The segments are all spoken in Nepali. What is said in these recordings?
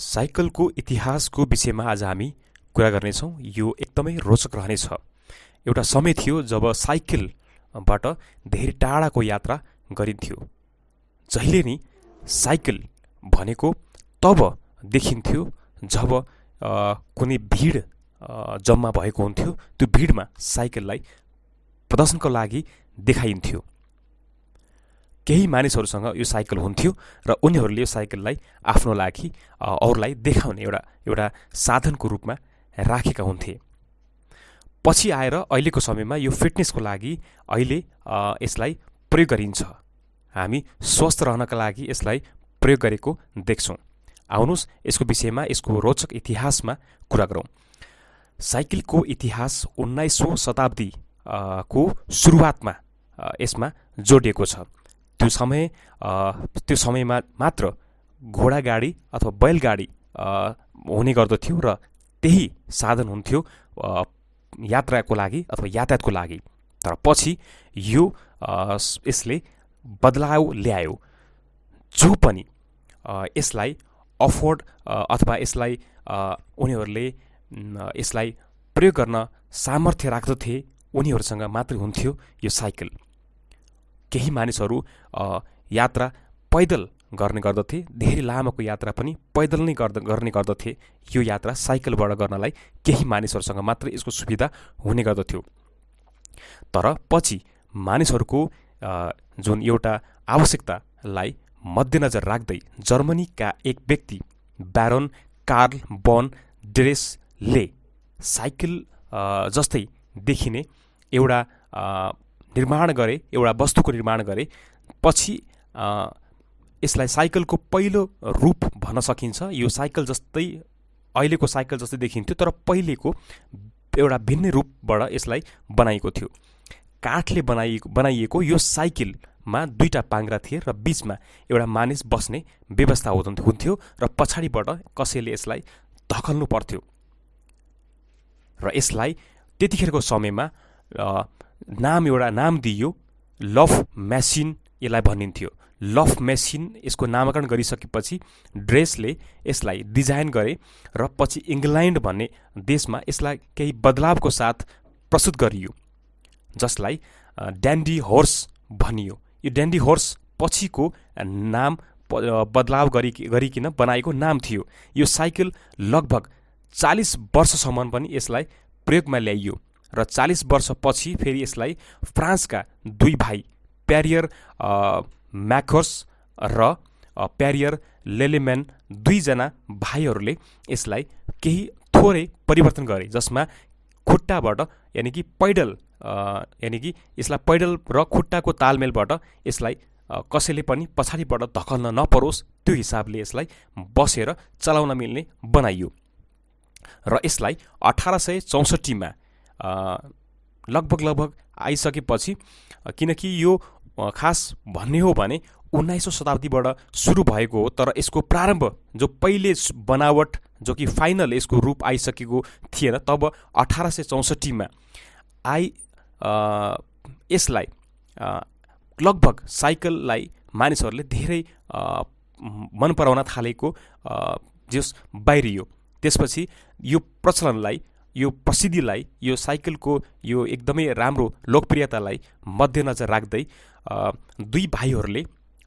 साइकलको इतिहासको विषयमा आज हामी कुरा गर्नेछौँ यो एकदमै रोचक रहनेछ एउटा समय थियो जब साइकलबाट धेरै टाढाको यात्रा गरिन्थ्यो जहिले नि साइकल भनेको तब देखिन्थ्यो जब कुनै भिड जम्मा भएको हुन्थ्यो त्यो भिडमा साइकललाई प्रदर्शनको लागि देखाइन्थ्यो केही मानिसहरूसँग यो साइकल हुन्थ्यो र उनीहरूले यो साइकललाई आफ्नो लागि अरूलाई देखाउने एउटा एउटा साधनको रूपमा राखेका हुन्थे पछि आएर अहिलेको समयमा यो फिटनेसको लागि अहिले यसलाई प्रयोग गरिन्छ हामी स्वस्थ रहनका लागि यसलाई प्रयोग गरेको देख्छौँ आउनुहोस् यसको विषयमा यसको रोचक इतिहासमा कुरा गरौँ साइकलको इतिहास उन्नाइसौँ शताब्दीको सुरुवातमा यसमा जोडिएको छ त्यो समय त्यो समयमा मात्र घोडागाडी अथवा बैलगाडी हुने गर्दथ्यो र त्यही साधन हुन्थ्यो यात्राको लागि अथवा यातायातको लागि तर पछि यो यसले बदलाव ल्यायो जो पनि यसलाई अफोर्ड अथवा यसलाई उनीहरूले यसलाई प्रयोग गर्न सामर्थ्य राख्दथे उनीहरूसँग मात्रै हुन्थ्यो यो साइकल केही मानिसहरू यात्रा पैदल गर्ने गर्दथे धेरै लामोको यात्रा पनि पैदल नै गर्द गर्ने गर्दथे यो यात्रा साइकलबाट गर्नलाई केही मानिसहरूसँग मात्र यसको सुविधा हुने गर्दथ्यो तर पछि मानिसहरूको जुन एउटा आवश्यकतालाई मध्यनजर राख्दै जर्मनीका एक व्यक्ति ब्यारोन कार्ल बन ड्रेसले साइकल जस्तै देखिने एउटा निर्माण गरे एउटा वस्तुको निर्माण गरे पछि यसलाई साइकलको पहिलो रूप भन्न सकिन्छ यो साइकल जस्तै अहिलेको साइकल जस्तै देखिन्थ्यो तर पहिलेको एउटा भिन्न रूपबाट यसलाई बनाइएको थियो काठले बनाइएको बनाइएको यो साइकलमा दुईवटा पाङ्रा थिए र बिचमा एउटा मानिस बस्ने व्यवस्था हुन्थ्यो र पछाडिबाट कसैले यसलाई धकल्नु पर्थ्यो र यसलाई त्यतिखेरको समयमा नाम एउटा नाम दिइयो लफ मेसिन यसलाई भनिन्थ्यो लफ मेसिन यसको नामाकरण गरिसकेपछि ड्रेसले यसलाई डिजाइन गरे र पछि इङ्ल्यान्ड भन्ने देशमा यसलाई केही बदलावको साथ प्रस्तुत गरियो जसलाई ड्यान्डी होर्स भनियो यो ड्यान्डी होर्स पछिको नाम बदलाव गरी गरिकन बनाएको नाम थियो यो साइकल लगभग चालिस वर्षसम्म पनि यसलाई प्रयोगमा ल्याइयो र चालिस वर्षपछि फेरि यसलाई फ्रान्सका दुई भाइ प्यारियर म्याकर्स र प्यारियर लेलेम्यान दुईजना भाइहरूले यसलाई केही थोरै परिवर्तन गरे जसमा खुट्टाबाट यानि कि पैडल यानि कि यसलाई पैडल र खुट्टाको तालमेलबाट यसलाई कसैले पनि पछाडिबाट धकल्न नपरोस् त्यो हिसाबले यसलाई बसेर चलाउन मिल्ने बनाइयो र यसलाई अठार सय चौसठीमा लगभग लगभग आइसकेपछि किनकि यो खास भन्ने हो भने उन्नाइसौँ शताब्दीबाट सुरु भएको हो तर यसको प्रारम्भ जो पहिले बनावट जो कि फाइनल यसको रूप आइसकेको थिएन तब अठार सय चौसठीमा आई यसलाई लगभग साइकललाई मानिसहरूले धेरै मन पराउन थालेको जस बाहिरियो त्यसपछि यो प्रचलनलाई यो प्रसिद्धिलाई यो साइकलको यो एकदमै राम्रो लोकप्रियतालाई मध्यनजर राख्दै दुई भाइहरूले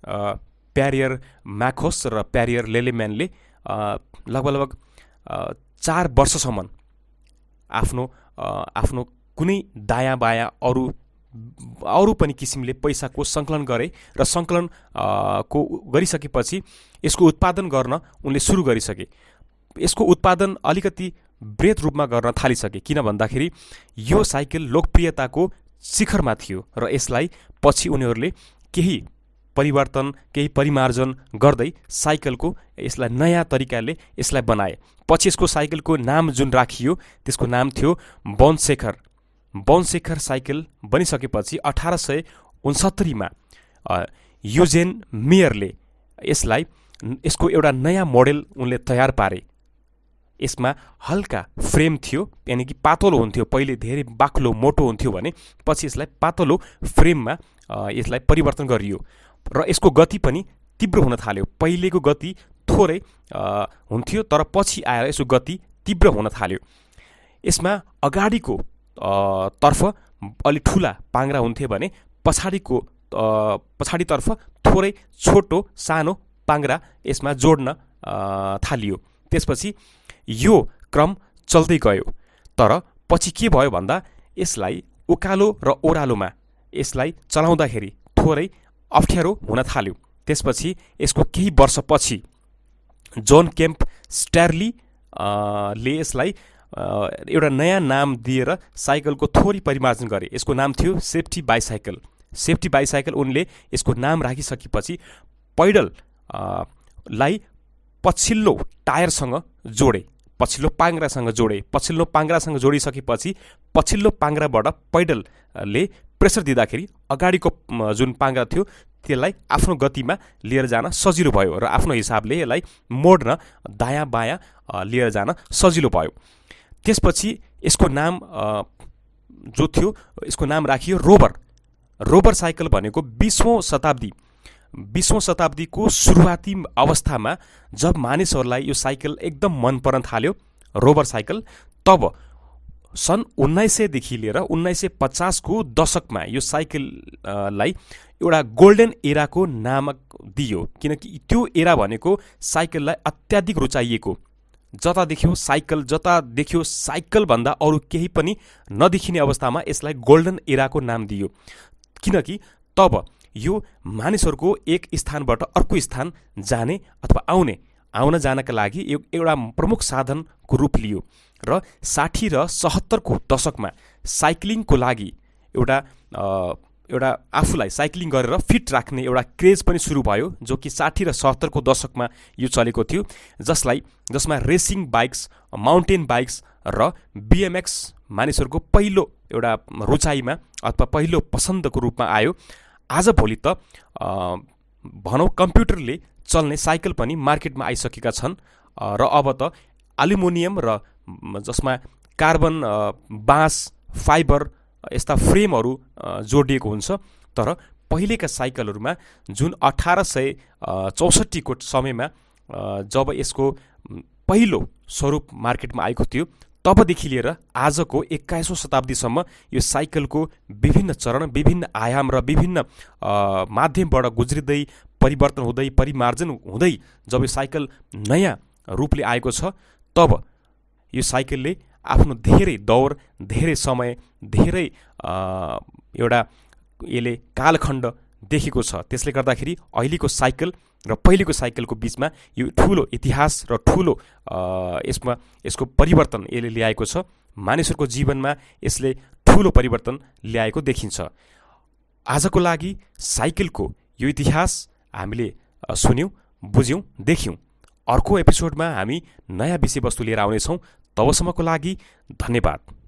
प्यारियर म्याखोस र प्यारियर लेलेम्यानले लगभग लगभग चार वर्षसम्म आफ्नो आफ्नो कुनै दायाँ बायाँ अरू अरू पनि किसिमले पैसाको सङ्कलन गरे र सङ्कलन को गरिसकेपछि यसको उत्पादन गर्न उनले सुरु गरिसके यसको उत्पादन अलिकति वृहत रूपमा गर्न थालिसके किन भन्दाखेरि यो साइकल लोकप्रियताको शिखरमा थियो र यसलाई पछि उनीहरूले केही परिवर्तन केही परिमार्जन गर्दै साइकलको यसलाई नयाँ तरिकाले यसलाई बनाए पछि यसको साइकलको नाम जुन राखियो त्यसको नाम थियो वनशेखर वनशेखर साइकल बनिसकेपछि अठार सय उन्सत्तरीमा युजेन मेयरले यसलाई यसको एउटा नयाँ मोडेल उनले तयार पारे यसमा हल्का फ्रेम थियो यानि कि पातलो हुन्थ्यो पहिले धेरै बाक्लो मोटो हुन्थ्यो भने पछि यसलाई पातलो फ्रेममा यसलाई परिवर्तन गरियो र यसको गति पनि तीव्र हुन थाल्यो पहिलेको गति थोरै हुन्थ्यो तर पछि आएर यसको गति तीव्र हुन थाल्यो यसमा अगाडिको तर्फ अलि ठुला पाङ्रा हुन्थे भने पछाडिको पछाडितर्फ थोरै छोटो सानो पाङ्रा यसमा जोड्न थालियो त्यसपछि यो क्रम चल्दै गयो तर पछि के भयो भन्दा यसलाई उकालो र ओह्रालोमा यसलाई चलाउँदाखेरि थोरै अप्ठ्यारो हुन थाल्यो त्यसपछि यसको केही वर्षपछि जोन केम्प स्ट्यारली ले यसलाई एउटा नयाँ नाम दिएर साइकलको थोरै परिमार्जन गरे यसको नाम थियो सेफ्टी बाइसाइकल सेफ्टी बाइसाइकल उनले यसको नाम राखिसकेपछि पैडल लाई पछिल्लो टायरसँग जोडे पछिल्लो पाङ्रासँग जोडे पछिल्लो पाङ्रासँग जोडिसकेपछि पछिल्लो पाङ्राबाट पैडलले प्रेसर दिँदाखेरि अगाडिको जुन पाङ्रा थियो त्यसलाई आफ्नो गतिमा लिएर जान सजिलो भयो र आफ्नो हिसाबले यसलाई मोड्न दायाँ बायाँ लिएर जान सजिलो भयो त्यसपछि यसको नाम जो थियो यसको नाम राखियो रोबर रोबर साइकल भनेको बिसौँ शताब्दी बिसौँ शताब्दीको सुरुवाती अवस्थामा जब मानिसहरूलाई यो साइकल एकदम मन पर्न थाल्यो रोबर साइकल तब सन् उन्नाइस सयदेखि लिएर उन्नाइस सय पचासको दशकमा यो साइकललाई एउटा गोल्डन एराको नामक दियो किनकि त्यो एरा भनेको साइकललाई अत्याधिक रुचाइएको जता देख्यो साइकल जता देख्यो साइकलभन्दा अरू केही पनि नदेखिने अवस्थामा यसलाई गोल्डन एराको नाम दियो किनकि तब यो मानिसहरूको एक स्थानबाट अर्को स्थान जाने अथवा आउने आउन जानका लागि यो एउटा प्रमुख साधनको रूप लियो र साठी र सहत्तरको दशकमा साइक्लिङको लागि एउटा एउटा आफूलाई साइक्लिङ गरेर फिट राख्ने एउटा क्रेज पनि सुरु भयो जो कि साठी र सहत्तरको दशकमा यो चलेको थियो जसलाई जसमा रेसिङ बाइक्स माउन्टेन बाइक्स र बिएमएक्स मानिसहरूको पहिलो एउटा रुचाइमा अथवा पहिलो पसन्दको रूपमा आयो आजभोलि त भनौँ कम्प्युटरले चल्ने साइकल पनि मार्केटमा आइसकेका छन् र अब त एल्युमिनियम र जसमा कार्बन बाँस फाइबर यस्ता फ्रेमहरू जोडिएको हुन्छ तर पहिलेका साइकलहरूमा जुन अठार सय चौसठीको समयमा जब यसको पहिलो स्वरूप मार्केटमा आएको थियो तबदेखि लिएर आजको एक्काइसौँ शताब्दीसम्म यो साइकलको विभिन्न चरण विभिन्न आयाम र विभिन्न माध्यमबाट गुज्रिँदै परिवर्तन हुँदै परिमार्जन हुँदै जब यो साइकल नयाँ रूपले आएको छ तब यो साइकलले आफ्नो धेरै दौर धेरै समय धेरै एउटा यसले कालखण्ड देखेको छ त्यसले गर्दाखेरि अहिलेको साइकल र पहिलेको साइकलको बिचमा यो ठुलो इतिहास र ठुलो यसमा यसको परिवर्तन यसले ल्याएको छ मानिसहरूको जीवनमा यसले ठुलो परिवर्तन ल्याएको देखिन्छ आजको लागि साइकलको यो इतिहास हामीले सुन्यौँ बुझ्यौँ देख्यौँ अर्को एपिसोडमा हामी नयाँ विषयवस्तु लिएर आउनेछौँ तबसम्मको लागि धन्यवाद